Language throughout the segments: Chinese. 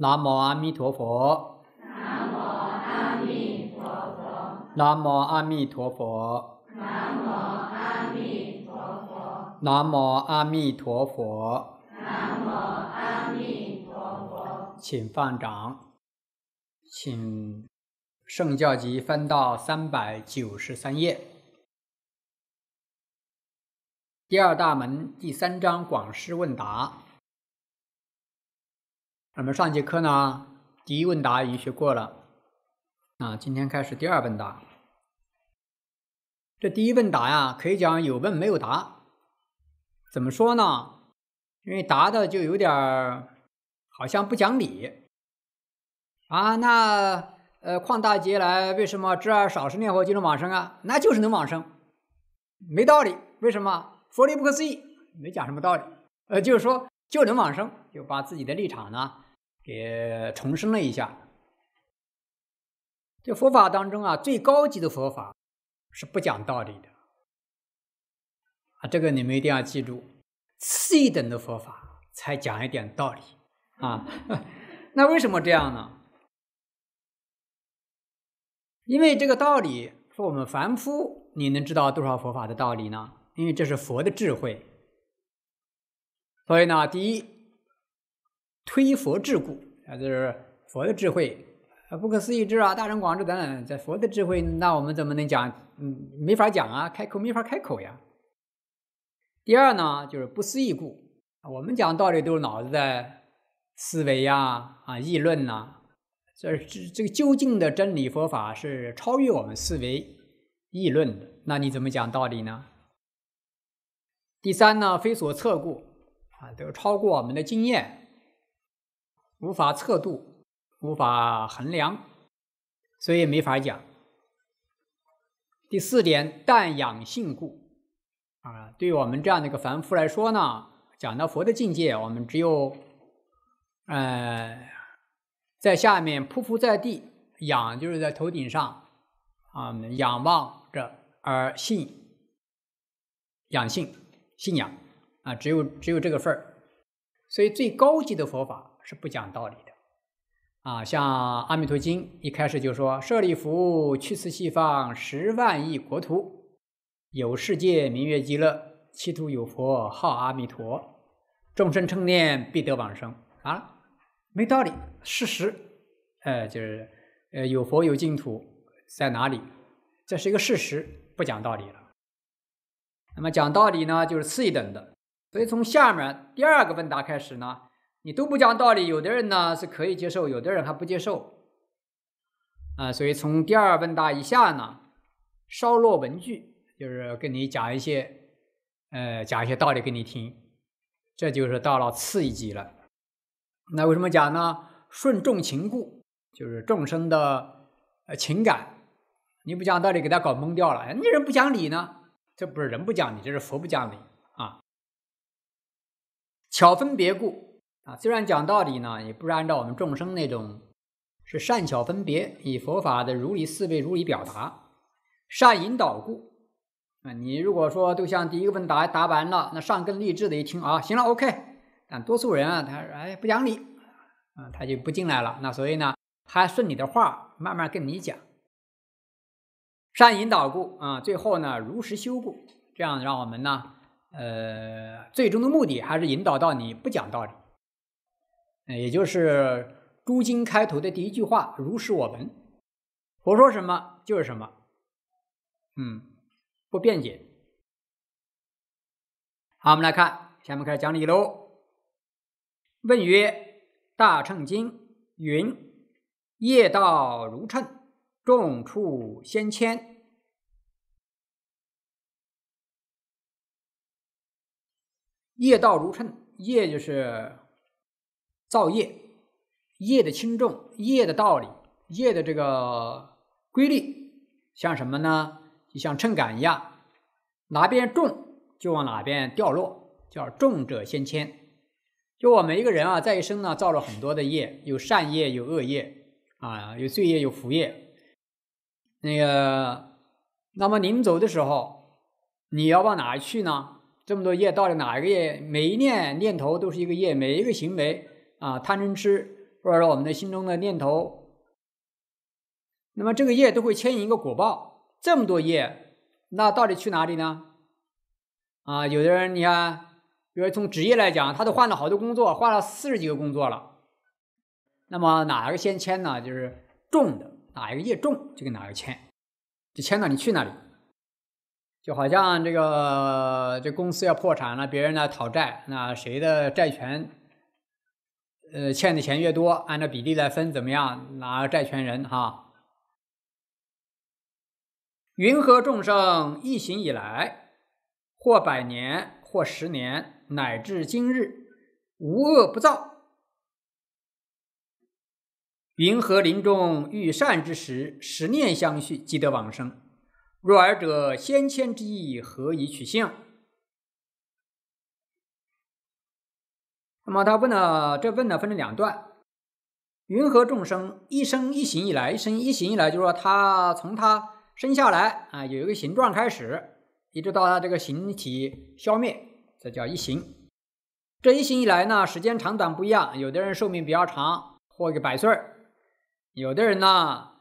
南无阿弥陀佛。南无阿弥陀佛。南无阿弥陀佛。南无阿弥陀佛。南无阿弥陀佛。南无阿弥陀佛。请放掌。请圣教集翻到三百九十三页。第二大门第三章广师问答。那么上节课呢，第一问答已经学过了，啊，今天开始第二问答。这第一问答呀，可以讲有问没有答，怎么说呢？因为答的就有点儿好像不讲理啊。那呃，旷大劫来，为什么知而少时念佛就能往生啊？那就是能往生，没道理。为什么？佛力不可思议，没讲什么道理。呃，就是说就能往生，就把自己的立场呢。也重申了一下，这佛法当中啊，最高级的佛法是不讲道理的啊，这个你们一定要记住。次一等的佛法才讲一点道理啊，那为什么这样呢？因为这个道理是我们凡夫，你能知道多少佛法的道理呢？因为这是佛的智慧，所以呢，第一。推佛智故啊，就是佛的智慧啊，不可思议智啊，大乘广智等等。在佛的智慧，那我们怎么能讲？嗯，没法讲啊，开口没法开口呀。第二呢，就是不思议故我们讲道理都是脑子的思维呀啊，议论呐。这这这个究竟的真理佛法是超越我们思维议论的，那你怎么讲道理呢？第三呢，非所测故啊，都超过我们的经验。无法测度，无法衡量，所以没法讲。第四点，淡养性故啊，对于我们这样的一个凡夫来说呢，讲到佛的境界，我们只有呃，在下面匍匐在地，仰就是在头顶上啊仰望着而信，仰信信仰啊，只有只有这个份儿，所以最高级的佛法。是不讲道理的啊！像《阿弥陀经》一开始就说：“舍利弗，去此西方十万亿国土，有世界名曰极乐，其土有佛号阿弥陀，众生称念必得往生。”啊，没道理，事实，呃，就是呃，有佛有净土在哪里？这是一个事实，不讲道理了。那么讲道理呢，就是次一等的。所以从下面第二个问答开始呢。你都不讲道理，有的人呢是可以接受，有的人还不接受，啊，所以从第二问答以下呢，稍落文句，就是跟你讲一些，呃，讲一些道理给你听，这就是到了次一级了。那为什么讲呢？顺众情故，就是众生的呃情感，你不讲道理给他搞懵掉了，那人不讲理呢？这不是人不讲理，这是佛不讲理啊。巧分别故。啊，虽然讲道理呢，也不是按照我们众生那种是善巧分别，以佛法的如理思维、如理表达，善引导故。啊，你如果说都像第一个问答答完了，那上根励志的一听啊，行了，OK。但多数人啊，他哎不讲理，啊，他就不进来了。那所以呢，他顺你的话，慢慢跟你讲，善引导故啊，最后呢如实修故，这样让我们呢，呃，最终的目的还是引导到你不讲道理。也就是《诸经》开头的第一句话：“如是我闻，佛说什么就是什么。”嗯，不辩解。好，我们来看，下面开始讲理喽。问曰：“大乘经云，业道如秤，重处先迁。”业道如秤，业就是。”造业，业的轻重，业的道理，业的这个规律，像什么呢？就像秤杆一样，哪边重就往哪边掉落，叫重者先迁。就我们一个人啊，在一生呢造了很多的业，有善业，有恶业，啊，有罪业，有福业。那个，那么临走的时候，你要往哪去呢？这么多业，到底哪一个业？每一念念头都是一个业，每一个行为。啊，贪嗔痴，或者说我们的心中的念头，那么这个业都会牵引一个果报。这么多业，那到底去哪里呢？啊，有的人你看，比如从职业来讲，他都换了好多工作，换了四十几个工作了。那么哪一个先签呢？就是重的，哪一个业重，就跟哪个签，就签到你去那里。就好像这个这公司要破产了，别人来讨债，那谁的债权？呃，欠的钱越多，按照比例来分，怎么样？拿债权人哈。云何众生一行以来，或百年，或十年，乃至今日，无恶不造。云何临终遇善之时，十念相续，即得往生？若尔者，先迁之意，何以取信？那么他问了，这问呢分成两段。云何众生一生一行以来，一生一行以来，就是说他从他生下来啊，有一个形状开始，一直到他这个形体消灭，这叫一形。这一形以来呢，时间长短不一样，有的人寿命比较长，活个百岁儿；有的人呢，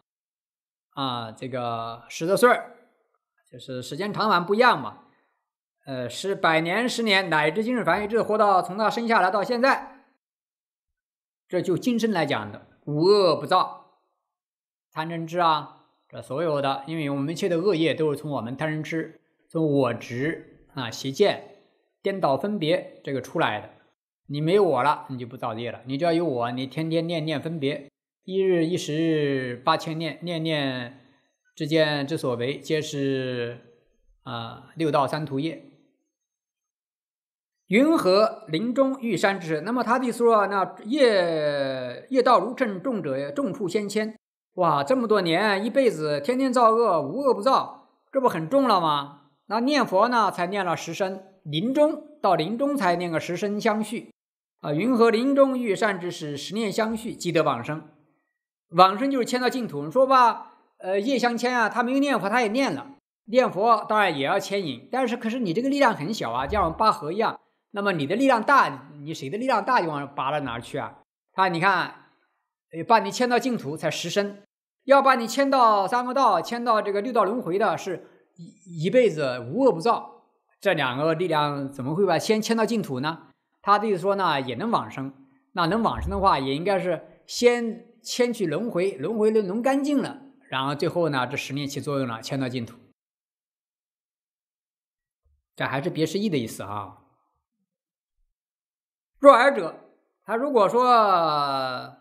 啊，这个十多岁儿，就是时间长短不一样嘛。呃，是百年、十年，乃至今日繁育，智，活到从他生下来到现在，这就今生来讲的，无恶不造，贪嗔痴啊，这所有的，因为我们一切的恶业都是从我们贪嗔痴、从我执啊、邪见、颠倒分别这个出来的。你没我了，你就不造业了；你只要有我，你天天念念分别，一日一时八千念，念念之间之所为，皆是啊六道三途业。云何林中玉山之？那么他地说：“那业业道如正重者，重处先迁。哇，这么多年，一辈子天天造恶，无恶不造，这不很重了吗？那念佛呢？才念了十声，临终到临终才念个十声相续，啊，云何林中玉善之事，十念相续，即得往生。往生就是迁到净土。你说吧，呃，业相迁啊，他没有念佛，他也念了，念佛当然也要牵引，但是可是你这个力量很小啊，像我们八合一样。那么你的力量大，你谁的力量大就往拔到哪儿去啊？啊，你看，把你迁到净土才十生，要把你迁到三恶道、迁到这个六道轮回的是一一辈子无恶不造。这两个力量怎么会把先迁到净土呢？他的意思说呢，也能往生。那能往生的话，也应该是先迁去轮回，轮回轮轮干净了，然后最后呢，这十年起作用了，迁到净土。这还是别失意的意思啊。若尔者，他如果说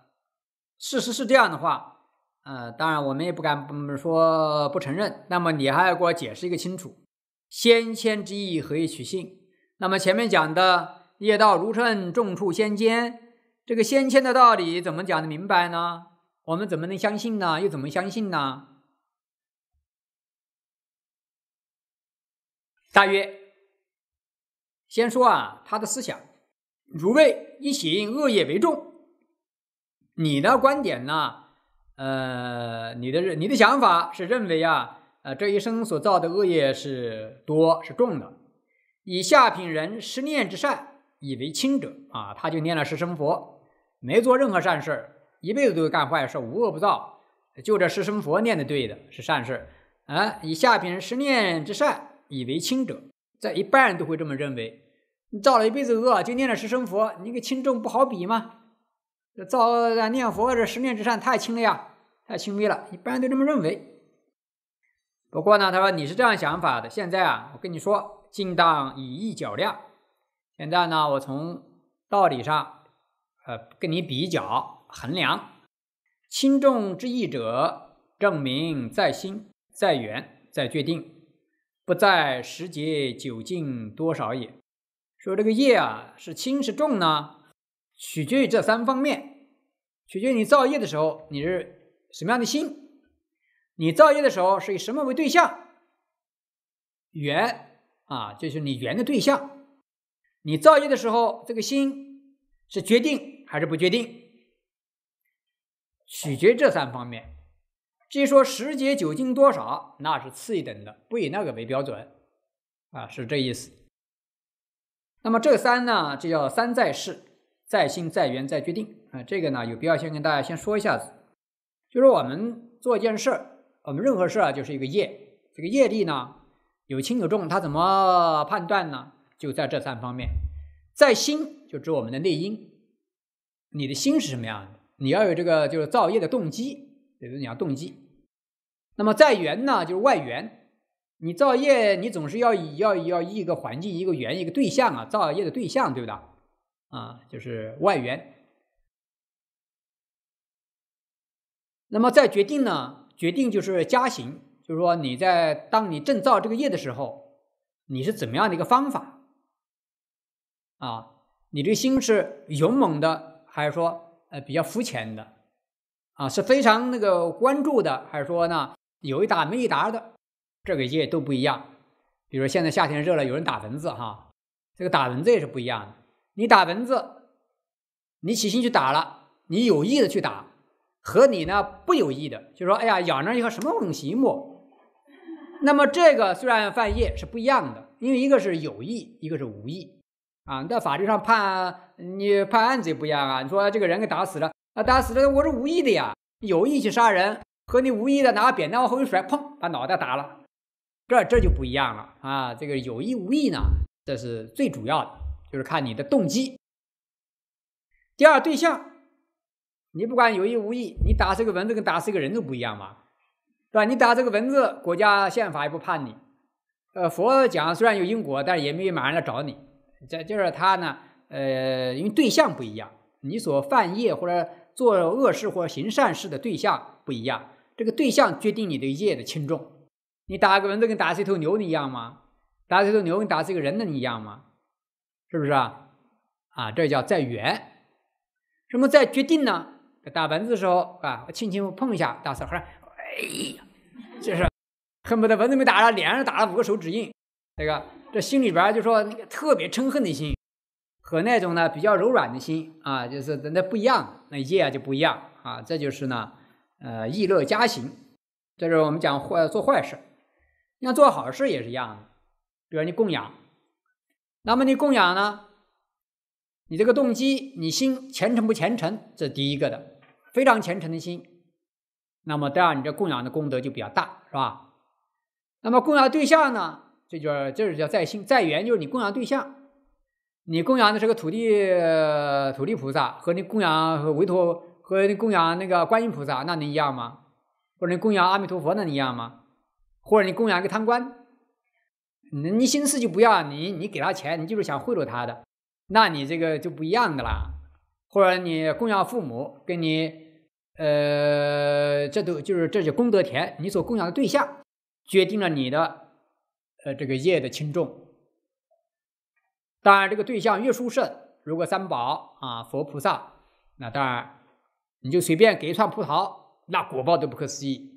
事实是这样的话，呃，当然我们也不敢说不承认。那么你还要给我解释一个清楚：先迁之意何以取信？那么前面讲的业道如秤，重处先谦，这个先迁的道理怎么讲的明白呢？我们怎么能相信呢？又怎么相信呢？大约先说啊，他的思想。如为一行恶业为重，你的观点呢？呃，你的你的想法是认为啊，呃，这一生所造的恶业是多是重的。以下品人失念之善以为轻者啊，他就念了十生佛，没做任何善事，一辈子都会干坏事，无恶不造。就这十生佛念的对的是善事啊。以下品人失念之善以为轻者，在一般人都会这么认为。你造了一辈子恶，就念了十声佛，你个轻重不好比吗？造念佛这十年之善太轻了呀，太轻微了，一般都这么认为。不过呢，他说你是这样想法的。现在啊，我跟你说，尽当以义较量。现在呢，我从道理上，呃，跟你比较衡量轻重之义者，证明在心，在缘，在决定，不在时节久近多少也。说这个业啊，是轻是重呢，取决于这三方面，取决于你造业的时候你是什么样的心，你造业的时候是以什么为对象，缘啊，就是你缘的对象，你造业的时候这个心是决定还是不决定，取决这三方面。至于说十节九经多少，那是次一等的，不以那个为标准，啊，是这意思。那么这三呢，就叫三在世，在心在缘在决定啊。这个呢，有必要先跟大家先说一下子，就是我们做一件事儿，我们任何事儿啊，就是一个业，这个业力呢有轻有重，它怎么判断呢？就在这三方面，在心就指我们的内因，你的心是什么样的？你要有这个就是造业的动机，比如你要动机。那么在缘呢，就是外缘。你造业，你总是要要要一个环境，一个缘，一个对象啊，造业的对象，对不对？啊，就是外缘。那么在决定呢，决定就是加行，就是说你在当你正造这个业的时候，你是怎么样的一个方法？啊，你这个心是勇猛的，还是说呃比较肤浅的？啊，是非常那个关注的，还是说呢有一搭没一搭的？这个业都不一样，比如现在夏天热了，有人打蚊子哈，这个打蚊子也是不一样的。你打蚊子，你起心去打了，你有意的去打，和你呢不有意的，就说哎呀咬那一个什么形目。那么这个虽然犯业是不一样的，因为一个是有意，一个是无意啊。在法律上判你判案子也不一样啊。你说这个人给打死了，啊打死了我是无意的呀，有意去杀人，和你无意的拿扁担往后一甩，砰把脑袋打了。这这就不一样了啊！这个有意无意呢，这是最主要的，就是看你的动机。第二，对象，你不管有意无意，你打这个蚊子跟打这个人都不一样嘛，是吧？你打这个蚊子，国家宪法也不判你。佛讲虽然有因果，但是也没马上来找你。这就是他呢，呃，因为对象不一样，你所犯业或者做恶事或行善事的对象不一样，这个对象决定你的业的轻重。你打个蚊子跟打死一头牛的一样吗？打死一头牛跟打死一个人能一样吗？是不是啊？啊，这叫在缘，什么在决定呢？打蚊子的时候啊，轻轻碰一下，打死后，哎呀，就是恨不得蚊子没打了，脸上打了五个手指印，这个这心里边就说特别嗔恨的心，和那种呢比较柔软的心啊，就是那不一样，那业啊就不一样啊。这就是呢，呃，益乐加行，这是我们讲坏做坏事。要做好事也是一样的，比如你供养，那么你供养呢？你这个动机，你心虔诚不虔诚？这是第一个的，非常虔诚的心，那么当然你这供养的功德就比较大，是吧？那么供养对象呢？这就是就是叫在心在缘，就是你供养对象，你供养的是个土地土地菩萨，和你供养和维陀和你供养那个观音菩萨，那能一样吗？或者你供养阿弥陀佛，那能一样吗？或者你供养一个贪官，你你心思就不要你，你给他钱，你就是想贿赂他的，那你这个就不一样的啦。或者你供养父母，跟你呃，这都就是这些功德田，你所供养的对象决定了你的呃这个业的轻重。当然，这个对象越殊胜，如果三宝啊、佛菩萨，那当然你就随便给一串葡萄，那果报都不可思议，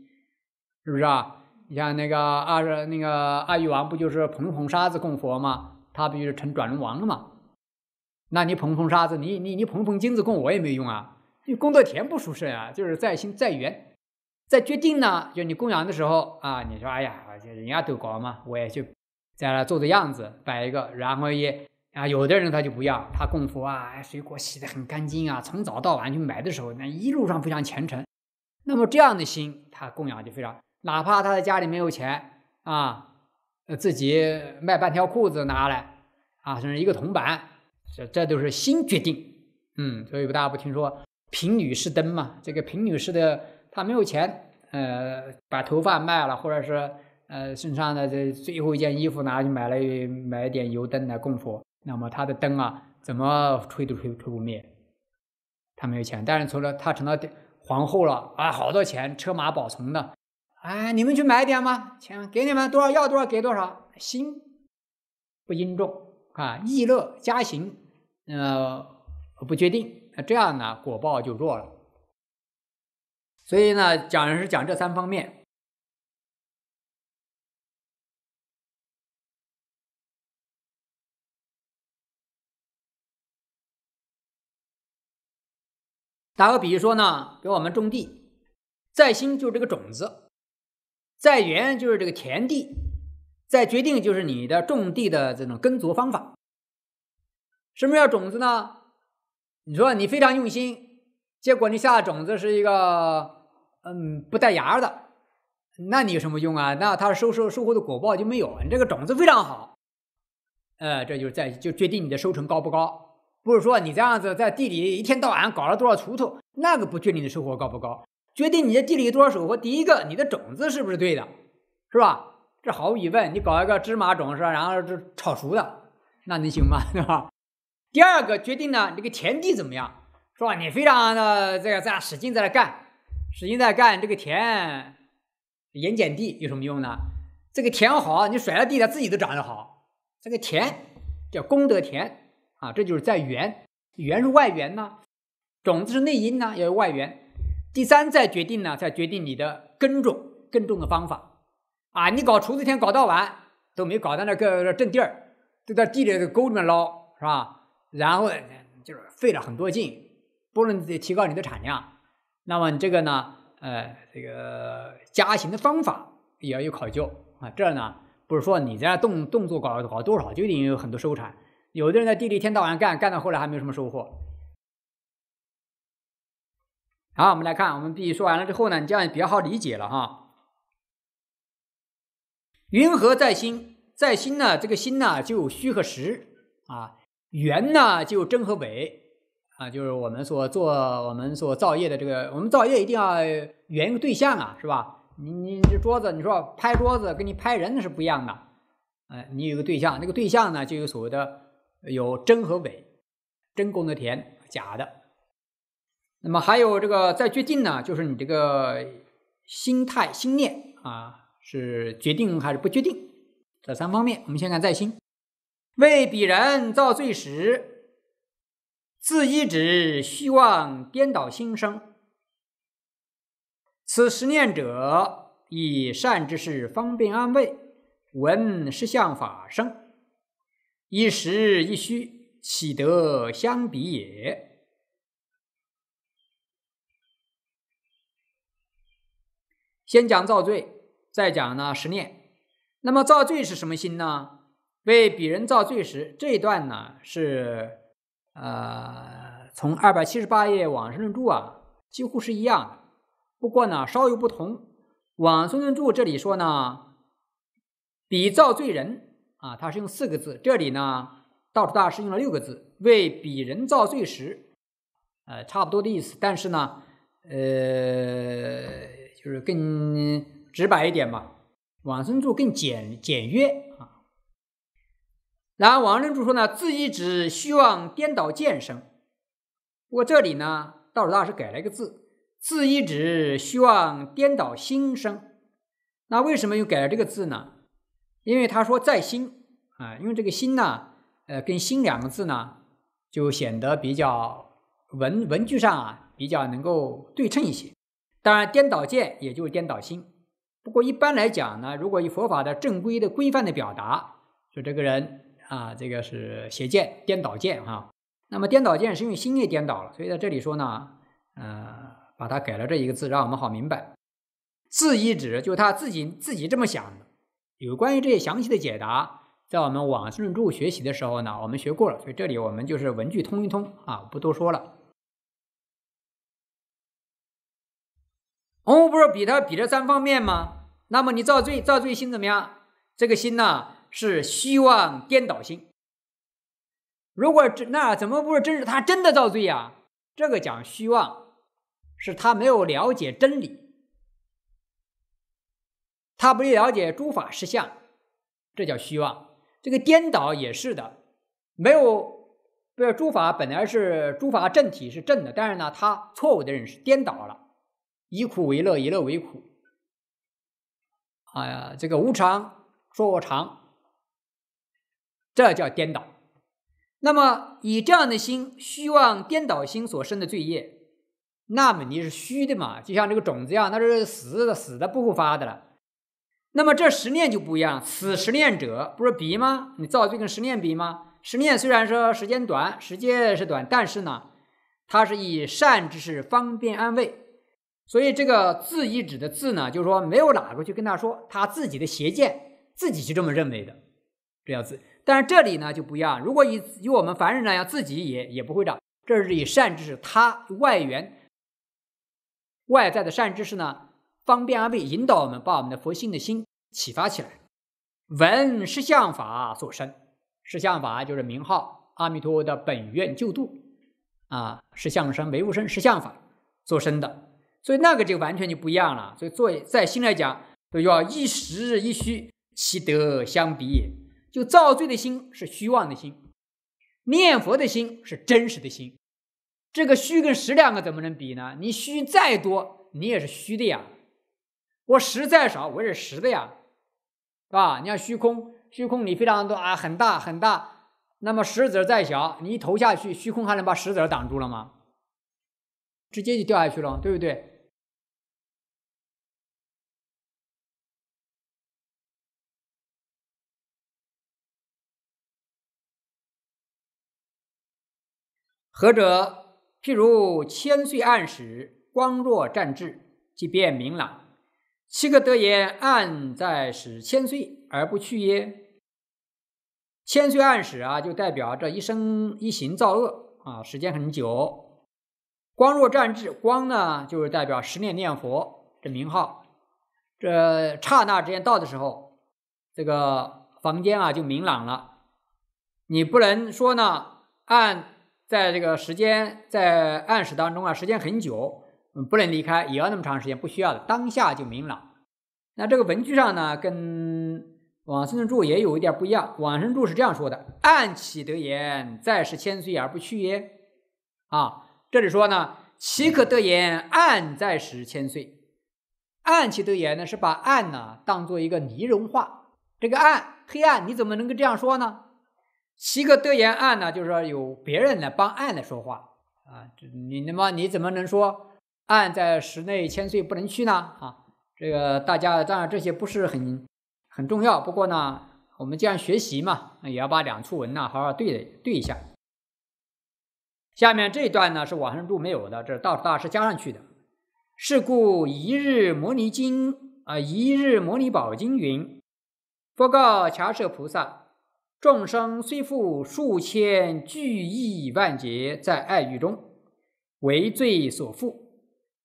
是不是啊？你像那个阿那个阿育王不就是捧捧沙子供佛吗？他不就是成转轮王了吗？那你捧捧沙子，你你你捧捧金子供我也没用啊！功德田不殊胜啊，就是在心在缘在决定呢。就你供养的时候啊，你说哎呀，人家都搞嘛，我也就在那做做样子摆一个，然后也啊，有的人他就不要，他供佛啊，水果洗的很干净啊，从早到晚去买的时候，那一路上非常虔诚。那么这样的心，他供养就非常。哪怕他在家里没有钱啊，自己卖半条裤子拿来，啊，甚至一个铜板，这这都是心决定。嗯，所以大家不听说贫女士灯嘛？这个贫女士的她没有钱，呃，把头发卖了，或者是呃身上的这最后一件衣服拿去买了买点油灯来供佛。那么她的灯啊，怎么吹都吹吹不灭。她没有钱，但是从了她成了皇后了啊，好多钱，车马保存的。哎，你们去买点吧，钱给你们多少要多少给多少。心不因重啊，意乐加行，呃，不确定，那这样呢果报就弱了。所以呢，讲是讲这三方面。打个比喻说呢，给我们种地，在心就是这个种子。在原就是这个田地，在决定就是你的种地的这种耕作方法。什么叫种子呢？你说你非常用心，结果你下的种子是一个嗯不带芽的，那你有什么用啊？那它收收收获的果报就没有。你这个种子非常好，呃，这就是在就决定你的收成高不高。不是说你这样子在地里一天到晚搞了多少锄头，那个不决定你收获高不高。决定你的地里有多少收获。第一个，你的种子是不是对的，是吧？这毫无疑问，你搞一个芝麻种是吧？然后这炒熟的，那能行吗？是吧？第二个，决定呢，这个田地怎么样，是吧？你非常的这这在使劲在那干，使劲在干这个田，盐碱地有什么用呢？这个田好，你甩了地它自己都长得好。这个田叫功德田啊，这就是在缘，缘是外缘呐，种子是内因呐，要有外缘。第三，再决定呢，再决定你的耕种、耕种的方法，啊，你搞锄子天搞到晚都没搞到那个正地儿，都在地里的沟里面捞，是吧？然后呢，就是费了很多劲，不能提高你的产量。那么你这个呢，呃，这个加行的方法也要有考究啊。这呢，不是说你在动动作搞搞多少，就一定有很多收成。有的人在地里一天到晚干，干到后来还没有什么收获。好，我们来看，我们必须说完了之后呢，你这样比较好理解了哈。云何在心？在心呢？这个心呢，就有虚和实啊，圆呢就有真和伪啊，就是我们所做、我们所造业的这个，我们造业一定要圆一个对象啊，是吧？你你这桌子，你说拍桌子，跟你拍人是不一样的。哎，你有个对象，那个对象呢，就有所谓的有真和伪，真功德田，假的。那么还有这个，再决定呢，就是你这个心态、心念啊，是决定还是不决定？这三方面，我们先看在心。为彼人造罪时，自一直虚妄颠倒心生。此十念者，以善之事方便安慰，闻实相法生，一时一虚，岂得相比也？先讲造罪，再讲呢十念。那么造罪是什么心呢？为彼人造罪时，这一段呢是，呃，从二百七十八页往生论注啊，几乎是一样的。不过呢，稍有不同。往生论注这里说呢，彼造罪人啊，他是用四个字，这里呢，道初大师用了六个字，为彼人造罪时，呃，差不多的意思。但是呢，呃。就是更直白一点吧，往生住更简简约啊。然后王仁柱说呢：“字一直希望颠倒见生。”不过这里呢，道水大师改了一个字：“字一直希望颠倒心生。”那为什么又改了这个字呢？因为他说在心啊，因为这个心呢，呃，跟心两个字呢，就显得比较文文句上啊，比较能够对称一些。当然，颠倒见也就是颠倒心。不过一般来讲呢，如果以佛法的正规的规范的表达，就这个人啊，这个是邪见、颠倒见啊。那么颠倒见是用心也颠倒了，所以在这里说呢，呃，把它改了这一个字，让我们好明白。自意指就他自己自己这么想。的。有关于这些详细的解答，在我们往生论著学习的时候呢，我们学过了，所以这里我们就是文句通一通啊，不多说了。红不是比他比这三方面吗？那么你造罪造罪心怎么样？这个心呢，是虚妄颠倒心。如果这那怎么不是真是他真的造罪呀？这个讲虚妄，是他没有了解真理，他不了解诸法实相，这叫虚妄。这个颠倒也是的，没有不是诸法本来是诸法正体是正的，但是呢，他错误的认识颠倒了。以苦为乐，以乐为苦，哎呀，这个无常说我常，这叫颠倒。那么以这样的心，虚妄颠倒心所生的罪业，那么你是虚的嘛，就像这个种子一样，那是死的，死的不复发的了。那么这十念就不一样，此十念者不是比吗？你造罪跟十念比吗？十念虽然说时间短，时间是短，但是呢，它是以善之事方便安慰。所以这个自意指的“自”呢，就是说没有哪个去跟他说，他自己的邪见，自己就这么认为的，这叫字。但是这里呢就不一样，如果以以我们凡人那样，自己也也不会长，这是以善知识他外缘外在的善知识呢，方便安慰引导我们，把我们的佛心的心启发起来。闻是相法所生，是相法就是名号阿弥陀佛的本愿救度啊，是相生唯物生，是相法所生的。所以那个就完全就不一样了。所以做在心来讲，都要一实一虚，其德相比也。就造罪的心是虚妄的心，念佛的心是真实的心。这个虚跟实两个怎么能比呢？你虚再多，你也是虚的呀。我实再少，我也是实的呀，是吧？你像虚空，虚空你非常多啊，很大很大。那么石子再小，你一投下去，虚空还能把石子挡住了吗？直接就掉下去了，对不对？何者？譬如千岁暗使，光若战至，即变明朗。七可得言暗在使千岁而不去耶？千岁暗使啊，就代表这一生一行造恶啊，时间很久。光若战至，光呢就是代表十念念佛这名号。这刹那之间到的时候，这个房间啊就明朗了。你不能说呢，暗在这个时间在暗室当中啊，时间很久，不能离开，也要那么长时间，不需要的，当下就明朗。那这个文句上呢，跟往生咒也有一点不一样。往生咒是这样说的：“暗起得言，在是千岁而不去也。”啊。这里说呢，其可得言暗在时千岁，暗其得言呢是把暗呢当做一个泥人画，这个暗黑暗你怎么能够这样说呢？其可得言暗呢就是说有别人来帮暗的说话啊，你那么你怎么能说暗在时内千岁不能去呢？啊，这个大家当然这些不是很很重要，不过呢我们既然学习嘛，也要把两处文呢好好对对一下。下面这一段呢是瓦上柱没有的，这是道大师加上去的。是故一日摩尼经啊，一日摩尼宝经云：佛告伽舍菩萨，众生虽复数千巨亿万劫在爱欲中，为罪所缚。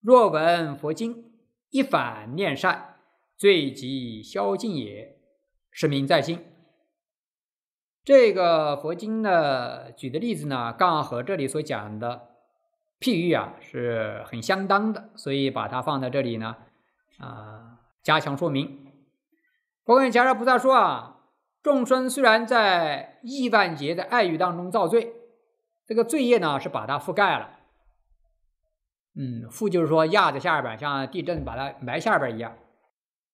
若闻佛经，一反念善，罪即消尽也。是名在心。这个佛经呢举的例子呢，刚好和这里所讲的譬喻啊是很相当的，所以把它放在这里呢，啊，加强说明。观世音菩萨说啊，众生虽然在亿万劫的爱欲当中造罪，这个罪业呢是把它覆盖了，嗯，覆就是说压在下边，像地震把它埋下边一样。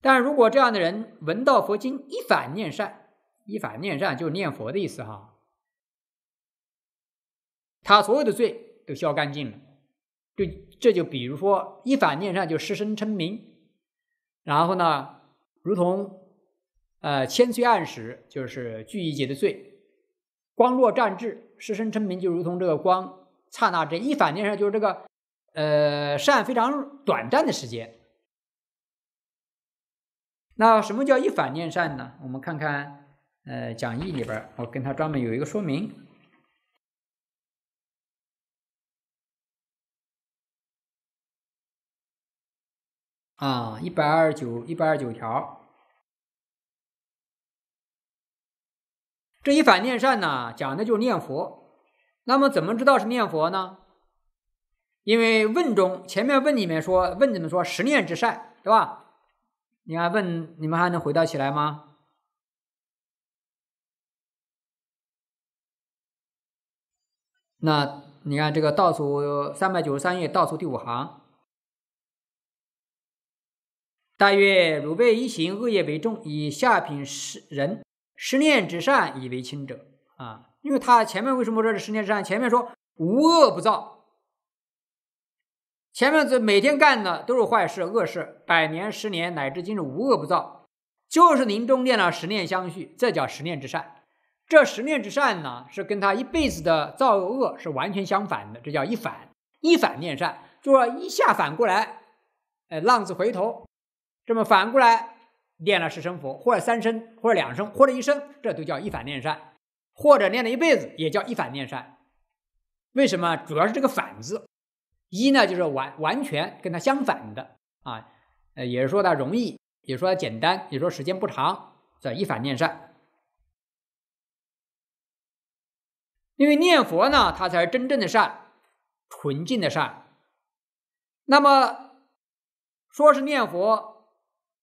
但如果这样的人闻到佛经一反念善。依法念善就是念佛的意思哈，他所有的罪都消干净了。就这就比如说，依法念善就失身称名，然后呢，如同呃千岁暗时就是聚一劫的罪，光若战至失身称名就如同这个光刹那间，一法念善就是这个呃善非常短暂的时间。那什么叫一反念善呢？我们看看。呃，讲义里边儿，我跟他专门有一个说明啊，一百二十九，一百二十九条，这一反念善呢，讲的就是念佛。那么，怎么知道是念佛呢？因为问中前面问里面说，问你们说十念之善，对吧？你看问你们还能回答起来吗？那你看这个倒数三百九十三页倒数第五行，大约汝辈一行恶业为重，以下品十人十念之善以为轻者啊！因为他前面为什么说是十念之善？前面说无恶不造，前面这每天干的都是坏事恶事，百年十年乃至今日无恶不造，就是临终念了十念相续，这叫十念之善。这十念之善呢，是跟他一辈子的造恶是完全相反的，这叫一反一反念善，就说一下反过来，呃，浪子回头，这么反过来念了十声佛，或者三声，或者两声，或者一声，这都叫一反念善，或者念了一辈子也叫一反念善。为什么？主要是这个“反”字，一呢，就是完完全跟它相反的啊，呃，也是说它容易，也说它简单，也说时间不长，叫一反念善。因为念佛呢，它才是真正的善、纯净的善。那么，说是念佛，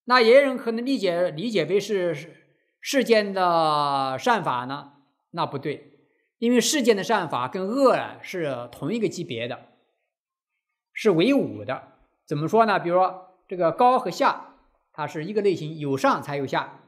那也有人可能理解理解为是世间的善法呢？那不对，因为世间的善法跟恶是同一个级别的，是为伍的。怎么说呢？比如说这个高和下，它是一个类型，有上才有下；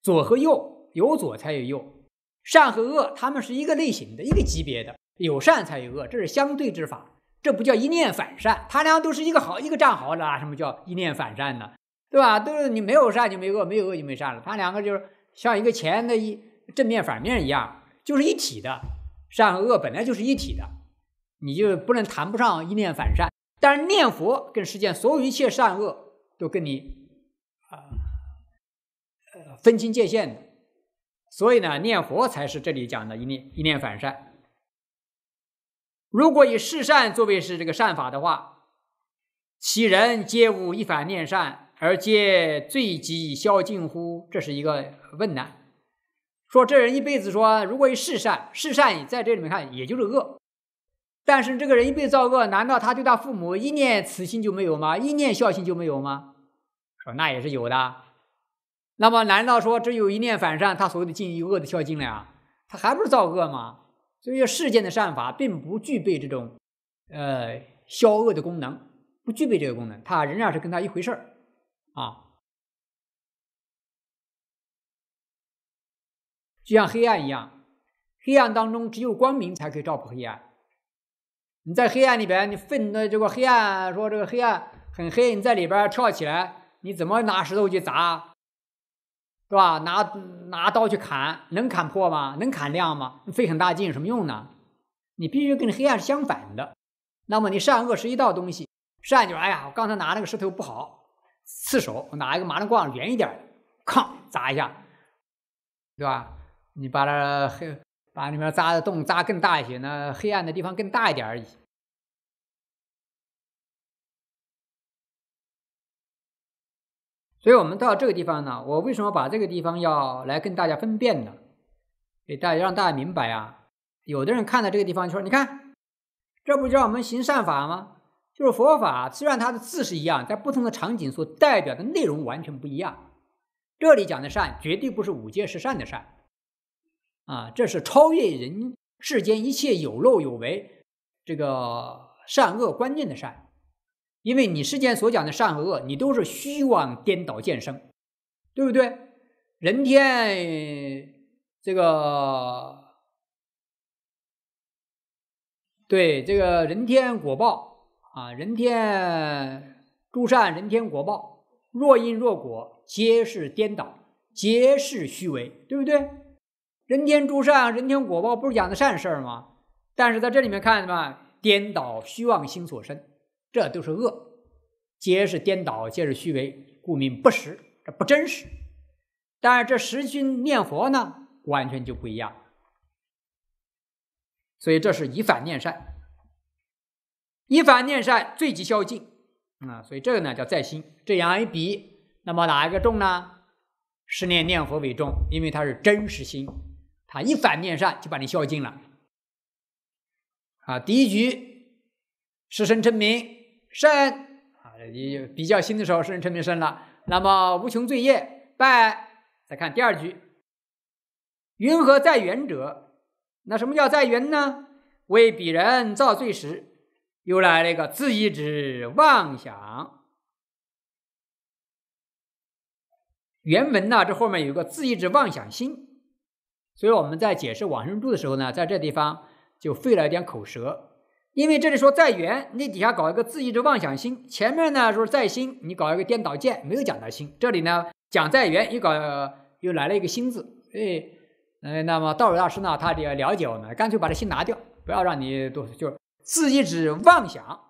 左和右，有左才有右。善和恶，他们是一个类型的一个级别的，有善才有恶，这是相对之法，这不叫一念反善，他俩都是一个好一个壕的啊！什么叫一念反善呢？对吧？都是你没有善就没恶，没有恶就没善了，他两个就是像一个钱的一正面反面一样，就是一体的，善和恶本来就是一体的，你就不能谈不上一念反善。但是念佛跟世间所有一切善恶都跟你啊呃分清界限。所以呢，念佛才是这里讲的一念一念反善。如果以事善作为是这个善法的话，其人皆无一反念善，而皆罪己消尽乎？这是一个问难。说这人一辈子说，如果以事善，事善在这里面看也就是恶。但是这个人一辈子造恶，难道他对他父母一念慈心就没有吗？一念孝心就没有吗？说那也是有的。那么，难道说只有一念反善，他所谓的尽与恶的消尽了呀？他还不是造恶吗？所以，世间的善法并不具备这种，呃，消恶的功能，不具备这个功能，它仍然是跟他一回事儿啊。就像黑暗一样，黑暗当中只有光明才可以照破黑暗。你在黑暗里边，你愤怒这个黑暗，说这个黑暗很黑，你在里边跳起来，你怎么拿石头去砸？是吧？拿拿刀去砍，能砍破吗？能砍亮吗？费很大劲有什么用呢？你必须跟黑暗是相反的。那么你善恶是一道东西，善就是哎呀，我刚才拿那个石头不好，刺手，我拿一个麻绳棍圆一点的，哐砸一下，对吧？你把那黑，把里面扎的洞扎更大一些，那黑暗的地方更大一点而已。所以，我们到这个地方呢，我为什么把这个地方要来跟大家分辨呢？给大家让大家明白啊，有的人看到这个地方就说：“你看，这不就让我们行善法吗？”就是佛法，虽然它的字是一样，在不同的场景所代表的内容完全不一样。这里讲的善，绝对不是五戒十善的善啊，这是超越人世间一切有漏有为这个善恶观念的善。因为你世间所讲的善和恶，你都是虚妄颠倒见生，对不对？人天这个对这个人天果报啊，人天诸善人天果报，若因若果皆是颠倒，皆是虚伪，对不对？人天诸善人天果报不是讲的善事吗？但是在这里面看什么颠倒虚妄心所生。这都是恶，皆是颠倒，皆是虚伪，故名不实，这不真实。但是这实心念佛呢，完全就不一样。所以这是以反念善，以反念善最即消尽啊。所以这个呢叫在心。这样一比，那么哪一个重呢？是念念佛为重，因为它是真实心，它一反念善就把你消尽了。啊，第一局，师生称名。圣啊，也比较新的时候，圣人称名圣了。那么无穷罪业，拜，再看第二句。云何在缘者？那什么叫在缘呢？为彼人造罪时，又来那个自意之妄想。原文呢，这后面有个自意之妄想心，所以我们在解释往生注的时候呢，在这地方就费了一点口舌。因为这里说在缘，你底下搞一个自意的妄想心。前面呢说在心，你搞一个颠倒见，没有讲到心。这里呢讲在缘，又搞又来了一个心字，哎，嗯，那么道友大师呢，他了解我们，干脆把这心拿掉，不要让你多。就是自意指妄想，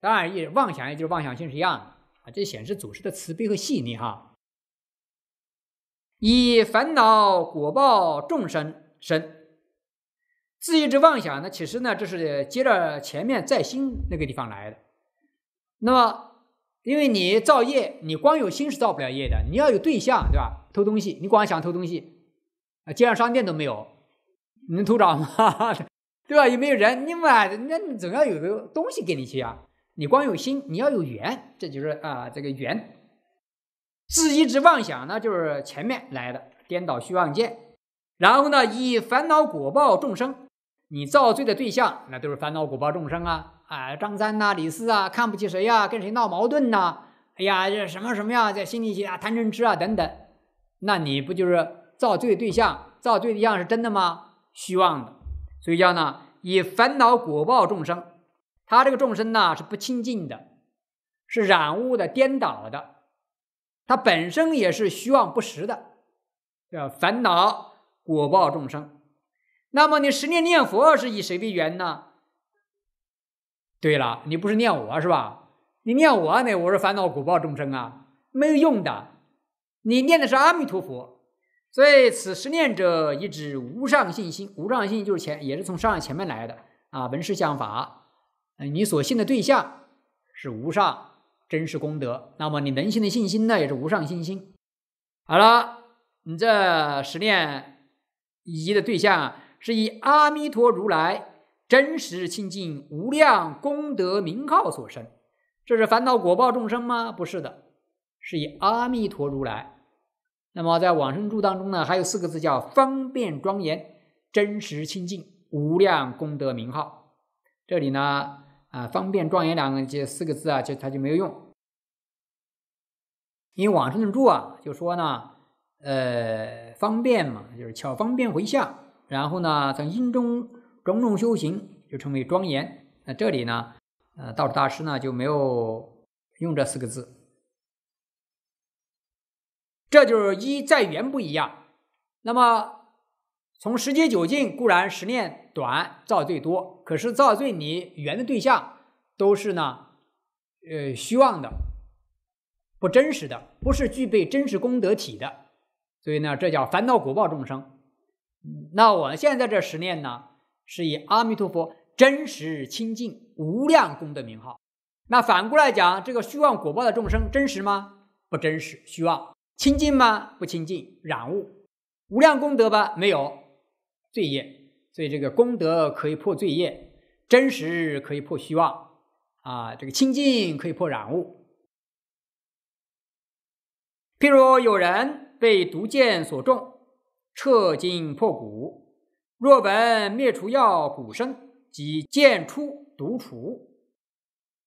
当然也妄想，也就是妄想心是一样的啊。这显示祖师的慈悲和细腻哈。以烦恼果报众生身。自意之妄想，呢，其实呢，这是接着前面在心那个地方来的。那么，因为你造业，你光有心是造不了业的，你要有对象，对吧？偷东西，你光想偷东西，啊，街上商店都没有，能偷着吗？对吧？有没有人，你买，那你总要有个东西给你去啊。你光有心，你要有缘，这就是啊，这个缘。自意之妄想呢，就是前面来的颠倒虚妄见，然后呢，以烦恼果报众生。你造罪的对象，那都是烦恼果报众生啊！啊，张三呐，李四啊，看不起谁呀？跟谁闹矛盾呐？哎呀，这什么什么呀，在心里写啊，贪嗔痴啊，等等。那你不就是造罪对象？造罪对象是真的吗？虚妄的。所以叫呢，以烦恼果报众生，他这个众生呢是不清净的，是染污的、颠倒的，他本身也是虚妄不实的，叫烦恼果报众生。那么你十念念佛是以谁为缘呢？对了，你不是念我是吧？你念我呢？我是烦恼果报众生啊，没有用的。你念的是阿弥陀佛，所以此十念者一指无上信心。无上信心就是前也是从上前面来的啊，文是讲法，你所信的对象是无上真实功德。那么你能信的信心呢，也是无上信心。好了，你这十念以及的对象。是以阿弥陀如来真实清净无量功德名号所生，这是烦恼果报众生吗？不是的，是以阿弥陀如来。那么在往生注当中呢，还有四个字叫方便庄严、真实清净、无量功德名号。这里呢，啊方便庄严两个这四个字啊，就它就没有用，因为往生的注啊，就说呢，呃方便嘛，就是巧方便回向。然后呢，从因中种种修行就称为庄严。那这里呢，呃，道大师呢就没有用这四个字。这就是一在缘不一样。那么从十界九境，固然十念短造罪多，可是造罪你缘的对象都是呢，呃，虚妄的、不真实的，不是具备真实功德体的，所以呢，这叫烦恼果报众生。那我们现在这十念呢，是以阿弥陀佛真实清净无量功德名号。那反过来讲，这个虚妄果报的众生真实吗？不真实，虚妄；清净吗？不清净，染物；无量功德吧？没有，罪业。所以这个功德可以破罪业，真实可以破虚妄，啊，这个清净可以破染物。譬如有人被毒箭所中。彻筋破骨，若闻灭除药骨声，即剑出毒处。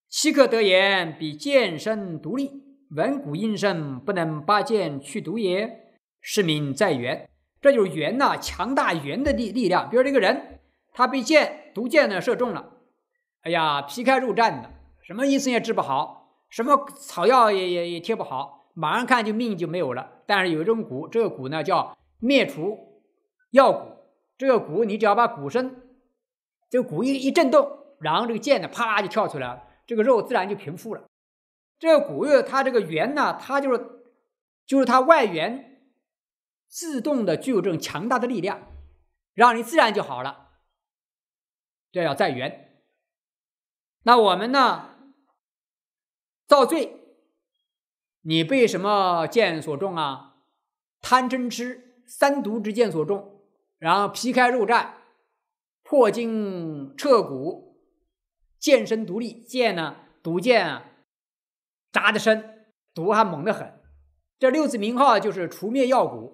岂可得言比剑身独立？闻骨音声，不能拔剑去毒也。是名在缘，这就是缘呐！强大缘的力力量。比如这个人，他被箭毒箭呢射中了，哎呀，皮开肉绽的，什么医生也治不好，什么草药也也也贴不好，马上看就命就没有了。但是有一种骨，这个骨呢叫。灭除药鼓，这个鼓你只要把鼓身，这个鼓一一震动，然后这个剑呢啪就跳出来了，这个肉自然就平复了。这个骨月它这个圆呢，它就是就是它外圆，自动的具有这种强大的力量，让你自然就好了。这叫在圆。那我们呢造罪，你被什么剑所中啊？贪嗔痴。三毒之剑所中，然后皮开肉绽，破筋彻骨，剑身独立。剑呢，毒剑啊，扎得深，毒还猛得很。这六字名号就是除灭药蛊，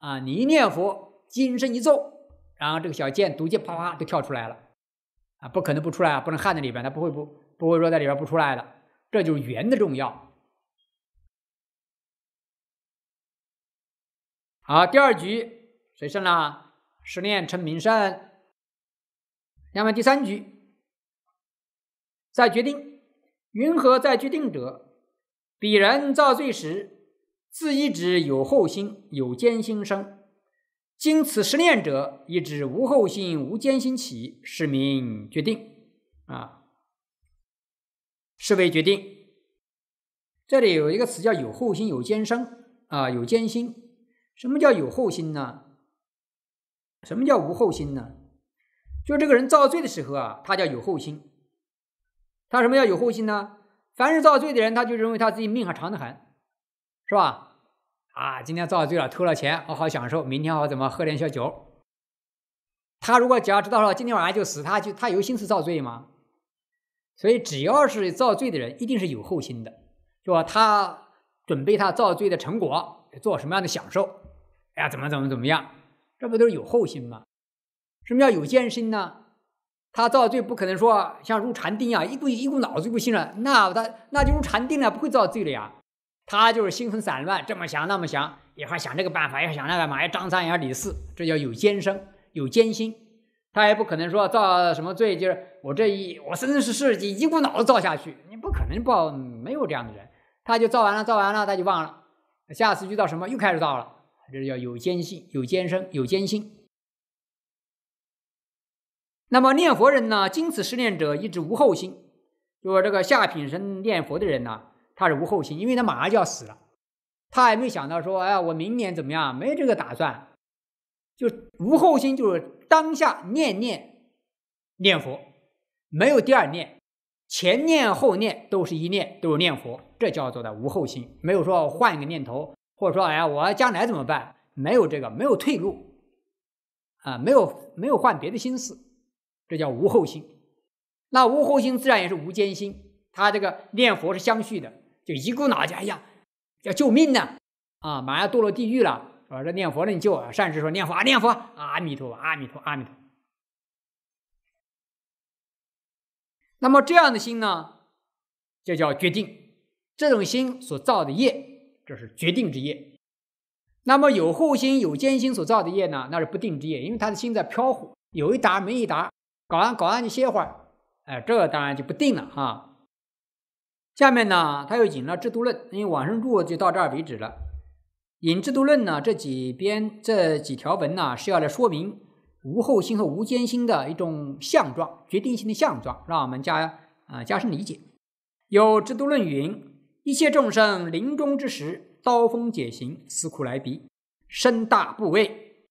啊！你一念佛，金身一奏，然后这个小剑毒剑啪啪就跳出来了啊！不可能不出来啊，不能焊在里边，它不会不不会说在里边不出来的。这就是圆的重要。好，第二局谁胜了？失念称名胜。那么第三局再决定。云何再决定者？鄙人造罪时，自一指有后心，有艰辛生；经此失念者，一指无后心，无艰辛起，是名决定啊。是为决定。这里有一个词叫“有后心，有艰辛”。啊，有艰辛。什么叫有后心呢？什么叫无后心呢？就这个人造罪的时候啊，他叫有后心。他什么叫有后心呢？凡是造罪的人，他就认为他自己命还长得很，是吧？啊，今天造罪了，偷了钱，我好享受，明天我怎么喝点小酒。他如果只要知道了今天晚上就死，他就他有心思造罪吗？所以只要是造罪的人，一定是有后心的，是吧？他准备他造罪的成果，做什么样的享受？哎呀，怎么怎么怎么样？这不都是有后心吗？什么叫有艰心呢？他造罪不可能说像入禅定一样，一股一股脑子就不信了。那他那就入禅定了，不会造罪了呀。他就是心很散乱，这么想那么想，一会儿想这个办法，一会儿想那个嘛，张三呀李四，这叫有艰心，有艰心。他也不可能说造什么罪，就是我这一我生生世世一一股脑子造下去，你不可能不没有这样的人。他就造完了，造完了他就忘了，下次遇到什么又开始造了。这叫有坚信、有坚生、有坚信。那么念佛人呢？经此失念者，一直无后心。就说这个下品生念佛的人呢，他是无后心，因为他马上就要死了，他也没想到说：“哎呀，我明年怎么样？”没这个打算。就无后心，就是当下念念念佛，没有第二念，前念后念都是一念，都是念佛，这叫做的无后心，没有说换一个念头。或者说，哎呀，我将来怎么办？没有这个，没有退路，啊，没有没有换别的心思，这叫无后心。那无后心自然也是无间心。他这个念佛是相续的，就一股脑就，哎呀，要救命呢，啊，马上堕落地狱了，是吧？这念佛能救，啊？善知说念佛啊，念佛，阿弥陀，佛，阿弥陀，阿弥陀。那么这样的心呢，就叫决定。这种心所造的业。这是决定之业，那么有后心、有艰心所造的业呢？那是不定之业，因为他的心在飘忽，有一答没一答，搞完搞完就歇会儿，哎，这当然就不定了哈。下面呢，他又引了制度论，因为往生住就到这儿为止了。引制度论呢，这几边这几条文呢，是要来说明无后心和无间心的一种相状，决定性的相状，让我们加啊加深理解。有制度论云。一切众生临终之时，刀锋解形，死苦来逼，身大部畏。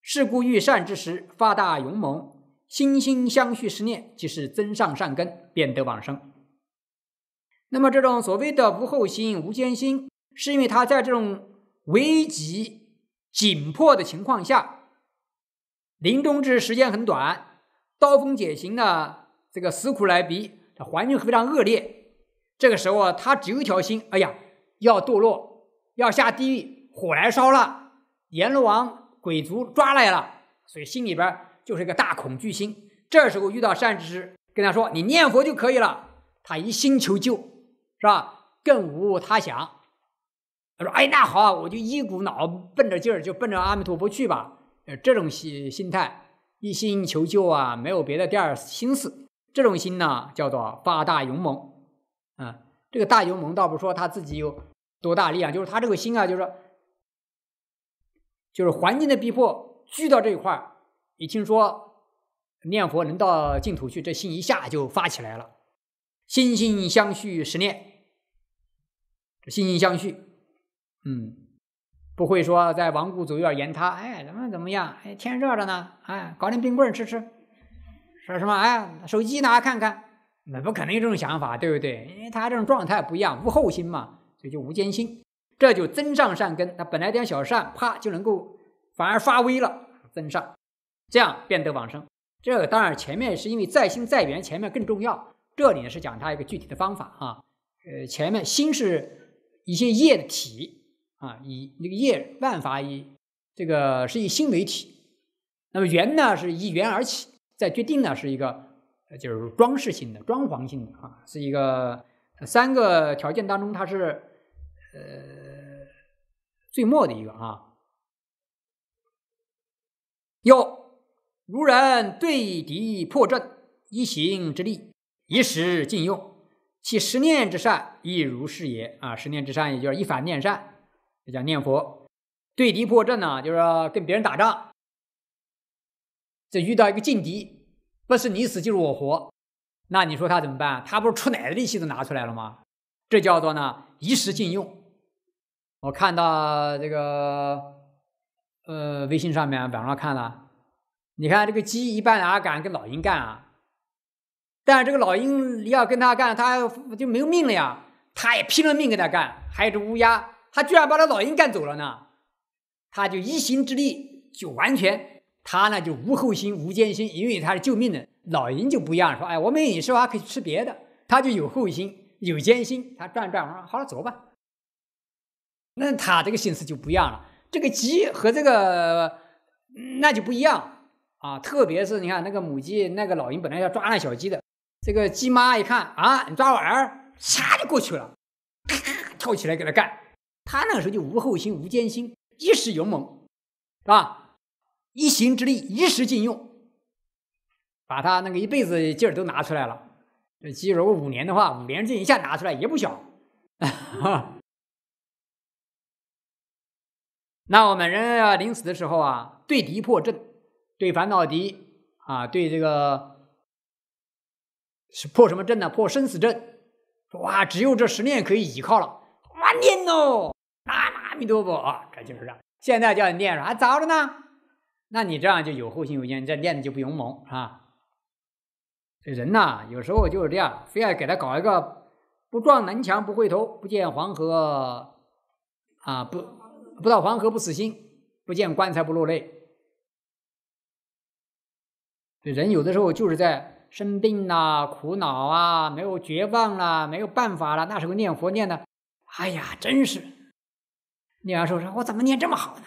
是故遇善之时，发大勇猛，心心相续，思念，即是增上善根，便得往生。那么，这种所谓的无后心、无间心，是因为他在这种危急紧迫的情况下，临终之时间很短，刀锋解形呢，这个死苦来逼，环境非常恶劣。这个时候，他只有一条心，哎呀，要堕落，要下地狱，火来烧了，阎罗王鬼族抓来了，所以心里边就是一个大恐惧心。这时候遇到善知识，跟他说：“你念佛就可以了。”他一心求救，是吧？更无他想。他说：“哎，那好啊，我就一股脑奔着劲儿，就奔着阿弥陀佛去吧。”呃，这种心心态，一心求救啊，没有别的第二心思。这种心呢，叫做发大勇猛。啊，这个大勇猛倒不说他自己有多大力啊，就是他这个心啊，就是说，就是环境的逼迫聚到这一块儿，一听说念佛能到净土去，这心一下就发起来了，心心相续，十念，心心相续，嗯，不会说在王顾左右言他，哎，怎么怎么样？哎，天热着呢，哎，搞点冰棍吃吃，说什么？哎，手机拿看看。那不可能有这种想法，对不对？因为他这种状态不一样，无后心嘛，所以就无间心，这就增上善根。他本来点小善，啪就能够反而发威了，增上，这样便得往生。这个当然前面是因为在心在缘，前面更重要。这里是讲他一个具体的方法哈。呃，前面心是一些业的体啊，以那个业万法以这个是以心为体，那么缘呢是以缘而起，在决定呢是一个。就是装饰性的、装潢性的啊，是一个三个条件当中，它是呃最末的一个啊。又如人对敌破阵，一行之力一时尽用，其十念之善亦如是也啊。十念之善，也就是一反念善，这叫念佛。对敌破阵呢，就是跟别人打仗，这遇到一个劲敌。不是你死就是我活，那你说他怎么办？他不是出奶的力气都拿出来了吗？这叫做呢，一时禁用。我看到这个呃，微信上面网上看了，你看这个鸡一般哪敢跟老鹰干啊？但是这个老鹰要跟他干，它就没有命了呀。它也拼了命跟他干。还有只乌鸦，它居然把这老鹰干走了呢。它就一心之力就完全。他呢就无后心无艰辛，因为他是救命的。老鹰就不一样说：“哎，我们有时候还可以吃别的。”他就有后心有艰辛，他转转上，好了，走吧。那他这个心思就不一样了。这个鸡和这个那就不一样啊，特别是你看那个母鸡，那个老鹰本来要抓那小鸡的，这个鸡妈一看啊，你抓我儿，啪就过去了，跳起来给他干。他那个时候就无后心无艰辛，一时勇猛，是吧？一行之力，一时尽用，把他那个一辈子劲儿都拿出来了。这鸡如果五年的话，五年劲一下拿出来也不小。那我们人临死的时候啊，对敌破阵，对烦恼敌啊，对这个是破什么阵呢？破生死阵。说哇，只有这十念可以依靠了。万念哦，南无阿弥陀佛啊，这就是这。现在叫你念啥？早着呢。那你这样就有后心有念，你这念的就不勇猛啊！这人呐，有时候就是这样，非要给他搞一个“不撞南墙不回头，不见黄河啊不不到黄河不死心，不见棺材不落泪”。这人有的时候就是在生病啊、苦恼啊、没有绝望啦、没有办法了。那时候念佛念的，哎呀，真是念完说说我怎么念这么好呢？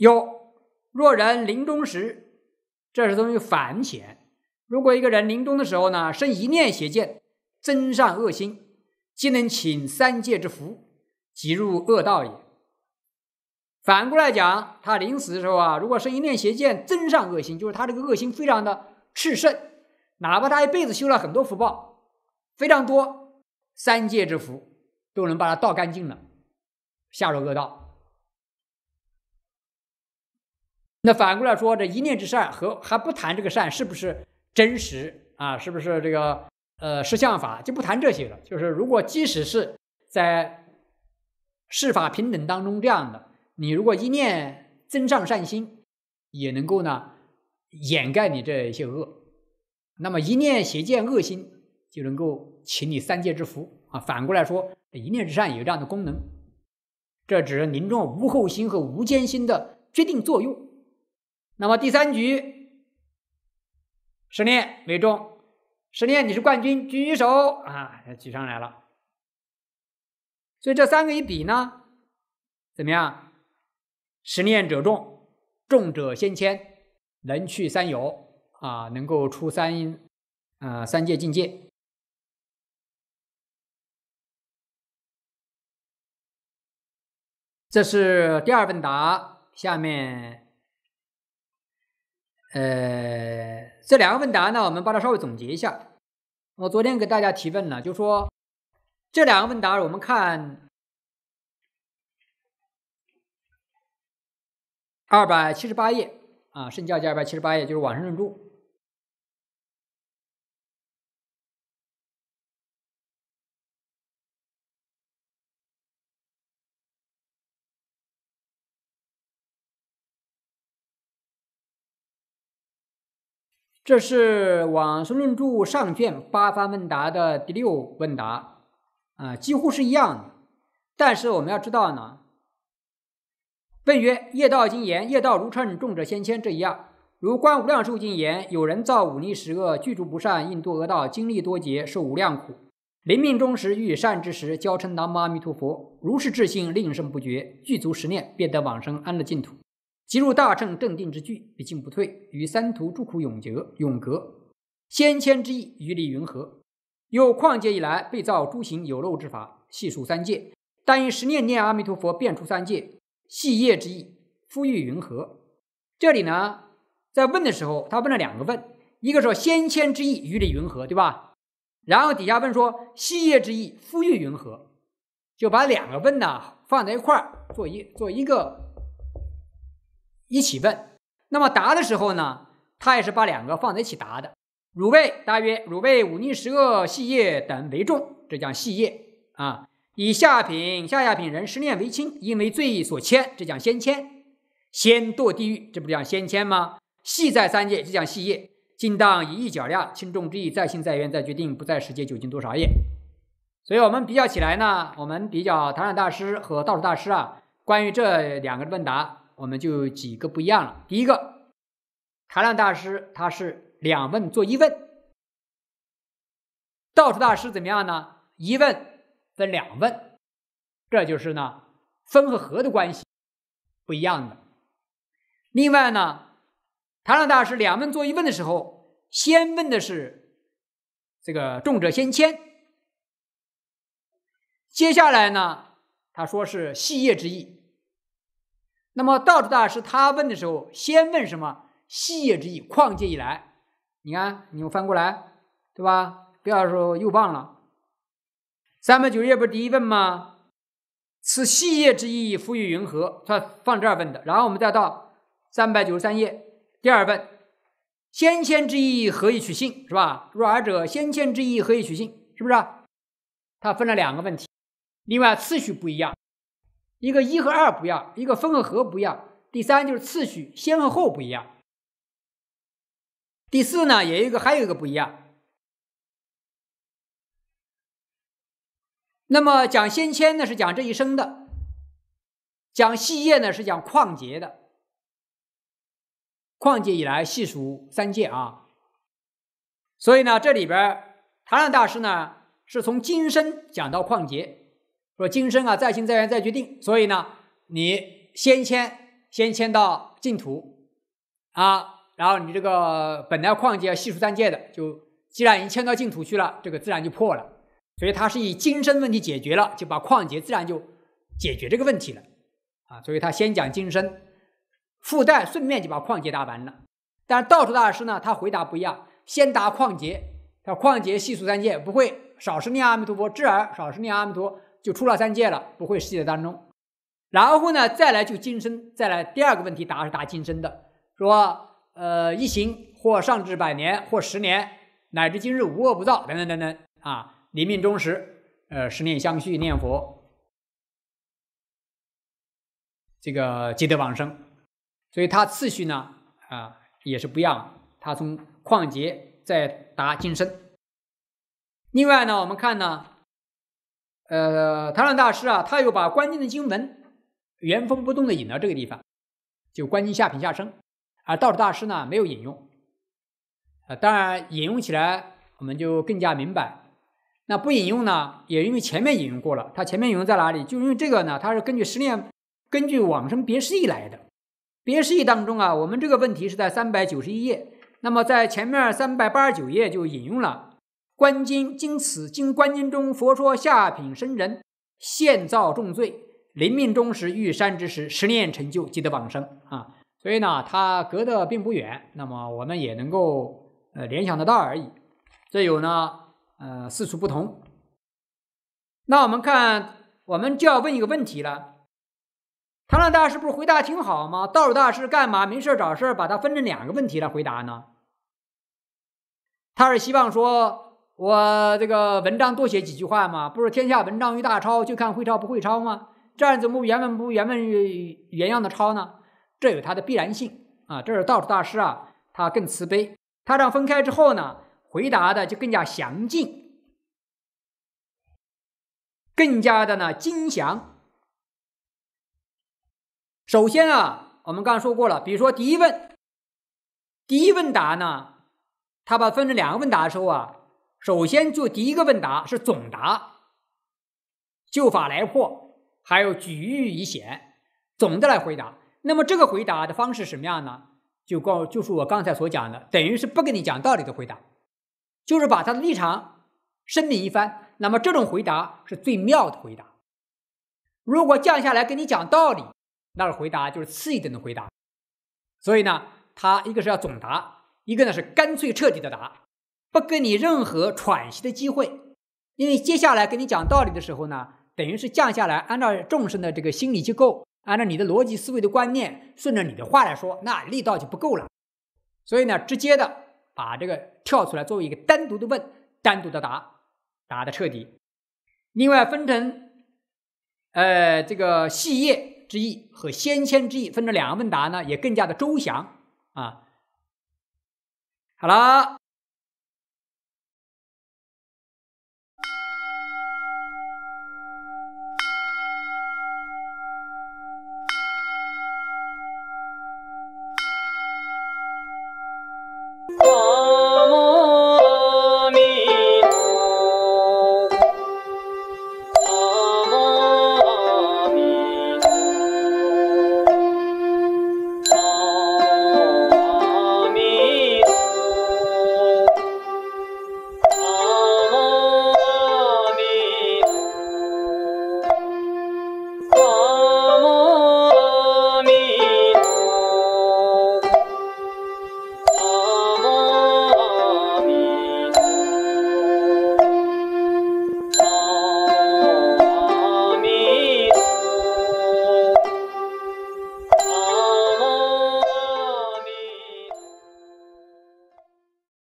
有，若人临终时，这是等于反显。如果一个人临终的时候呢，生一念邪见，增上恶心，即能请三界之福，即入恶道也。反过来讲，他临死的时候啊，如果生一念邪见，增上恶心，就是他这个恶心非常的炽盛，哪怕他一辈子修了很多福报，非常多三界之福，都能把它倒干净了，下入恶道。那反过来说，这一念之善和还不谈这个善是不是真实啊，是不是这个呃实相法，就不谈这些了。就是如果即使是在事法平等当中这样的，你如果一念增上善心，也能够呢掩盖你这一些恶；那么一念邪见恶心，就能够请你三界之福啊。反过来说，一念之善有这样的功能，这只是临终无后心和无间心的决定作用。那么第三局，十念为重，十念你是冠军，举手啊，举上来了。所以这三个一比呢，怎么样？十念者重重者先迁，能去三有啊，能够出三，呃，三界境界。这是第二问答，下面。呃，这两个问答呢，我们把它稍微总结一下。我昨天给大家提问了，就说这两个问答，我们看二百七十八页啊，《圣教集》二百七十八页就是《往生论注》。这是《往生论注》上卷八番问答的第六问答，啊，几乎是一样的。但是我们要知道呢，问曰：业道经言，业道如秤，重者先迁。这一样，如观无量寿经言，有人造五逆十恶，具足不善，应堕恶道，经历多劫，受无量苦。临命终时，遇善之时，交称南无阿弥陀佛，如是至心，令胜不绝，具足十念，便得往生安乐净土。即入大乘正定之具，不进不退，与三途诸苦永结永隔，先迁之意与理云何？又旷劫以来，被造诸行有漏之法，细数三界。但因十念念阿弥陀佛，变出三界，细业之意，夫欲云何？这里呢，在问的时候，他问了两个问，一个说先迁之意与理云何，对吧？然后底下问说细业之意夫欲云何？就把两个问呢放在一块儿，做一做一个。一起问，那么答的时候呢，他也是把两个放在一起答的。汝谓大约，汝谓忤逆十恶细业等为重，这叫细业啊。以下品下下品人失念为轻，因为罪所牵，这叫先牵先堕地狱，这不叫先牵吗？细在三界，这叫细业，尽当以一较量，轻重之意再行再缘，再决定，不在十界九净多少业。所以我们比较起来呢，我们比较唐禅大师和道术大师啊，关于这两个问答。我们就有几个不一样了。第一个，禅让大师他是两问做一问，道出大师怎么样呢？一问分两问，这就是呢分和合的关系不一样的。另外呢，禅让大师两问做一问的时候，先问的是这个重者先迁，接下来呢，他说是细叶之意。那么道祖大师他问的时候，先问什么？细叶之意，旷界以来，你看，你又翻过来，对吧？不要说又忘了。三百九页不是第一问吗？此细叶之意，赋予云何？他放这儿问的。然后我们再到三百九十三页，第二问：先纤之意，何以取信？是吧？若耳者，先纤之意，何以取信？是不是？他分了两个问题，另外次序不一样。一个一和二不一样，一个分和合不一样。第三就是次序，先和后不一样。第四呢，也有一个，还有一个不一样。那么讲先迁呢是讲这一生的，讲细业呢是讲旷劫的，旷劫以来细数三界啊。所以呢，这里边唐量大师呢是从今生讲到旷劫。说今生啊，再行再缘再决定，所以呢，你先迁先迁到净土啊，然后你这个本来旷劫细数三界的，就既然已经迁到净土去了，这个自然就破了。所以他是以今生问题解决了，就把旷劫自然就解决这个问题了啊。所以他先讲今生，附带顺便就把旷劫答完了。但是道树大师呢，他回答不一样，先答旷劫，他旷劫细数三界，不会少时念阿弥陀佛，至而少时念阿弥陀。佛。就出了三界了，不会世界当中，然后呢，再来就今生，再来第二个问题答是答今生的，说呃一行或上至百年或十年，乃至今日无恶不造等等等等啊，临命终时呃十年相续念佛，这个积德往生，所以它次序呢啊也是不一样，它从旷劫再答今生。另外呢，我们看呢。呃，唐良大师啊，他又把关键的经文原封不动的引到这个地方，就观经下品下生，而道士大师呢没有引用。呃，当然引用起来我们就更加明白，那不引用呢，也因为前面引用过了。他前面引用在哪里？就因为这个呢，他是根据《十念》根据《往生别释义》来的，《别释义》当中啊，我们这个问题是在三百九十一页，那么在前面三百八十九页就引用了。观经经此经观经中，佛说下品生人，现造重罪，临命终时遇山之时，十念成就，即得往生啊。所以呢，他隔得并不远，那么我们也能够呃联想得到而已。这有呢，呃，四处不同。那我们看，我们就要问一个问题了：，唐老大师不是回答挺好吗？道儒大师干嘛没事找事把它分成两个问题来回答呢？他是希望说。我这个文章多写几句话嘛？不是天下文章一大抄，就看会抄不会抄吗？这样怎么不原文不原文原样的抄呢？这有它的必然性啊！这是道场大师啊，他更慈悲，他让分开之后呢，回答的就更加详尽，更加的呢精详。首先啊，我们刚刚说过了，比如说第一问，第一问答呢，他把分成两个问答的时候啊。首先，就第一个问答是总答，旧法来破，还有举喻以显，总的来回答。那么这个回答的方式什么样呢？就告就是我刚才所讲的，等于是不跟你讲道理的回答，就是把他的立场声明一番。那么这种回答是最妙的回答。如果降下来跟你讲道理，那个回答就是次一等的回答。所以呢，他一个是要总答，一个呢是干脆彻底的答。不给你任何喘息的机会，因为接下来跟你讲道理的时候呢，等于是降下来，按照众生的这个心理结构，按照你的逻辑思维的观念，顺着你的话来说，那力道就不够了。所以呢，直接的把这个跳出来作为一个单独的问，单独的答，答的彻底。另外分成，呃，这个细叶之意和先签之意分成两个问答呢，也更加的周详啊。好了。